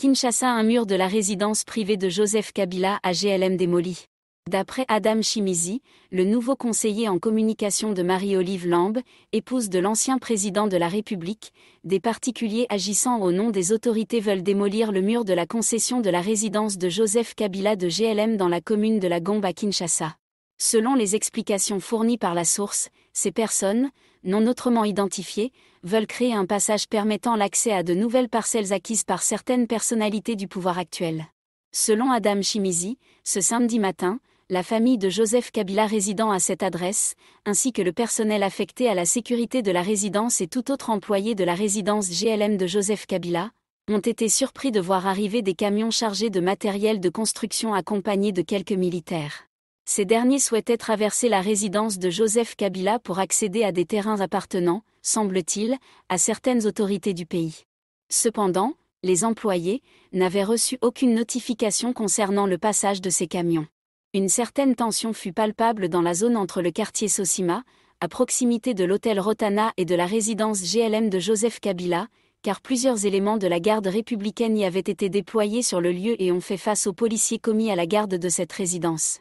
Kinshasa un mur de la résidence privée de Joseph Kabila à GLM démoli. D'après Adam Chimizi, le nouveau conseiller en communication de Marie-Olive Lambe, épouse de l'ancien président de la République, des particuliers agissant au nom des autorités veulent démolir le mur de la concession de la résidence de Joseph Kabila de GLM dans la commune de la Gombe à Kinshasa. Selon les explications fournies par la source, ces personnes, non autrement identifiées, veulent créer un passage permettant l'accès à de nouvelles parcelles acquises par certaines personnalités du pouvoir actuel. Selon Adam Chimizi, ce samedi matin, la famille de Joseph Kabila résidant à cette adresse, ainsi que le personnel affecté à la sécurité de la résidence et tout autre employé de la résidence GLM de Joseph Kabila, ont été surpris de voir arriver des camions chargés de matériel de construction accompagnés de quelques militaires ces derniers souhaitaient traverser la résidence de Joseph Kabila pour accéder à des terrains appartenant, semble-t-il, à certaines autorités du pays. Cependant, les employés n'avaient reçu aucune notification concernant le passage de ces camions. Une certaine tension fut palpable dans la zone entre le quartier Sosima, à proximité de l'hôtel Rotana et de la résidence GLM de Joseph Kabila, car plusieurs éléments de la garde républicaine y avaient été déployés sur le lieu et ont fait face aux policiers commis à la garde de cette résidence.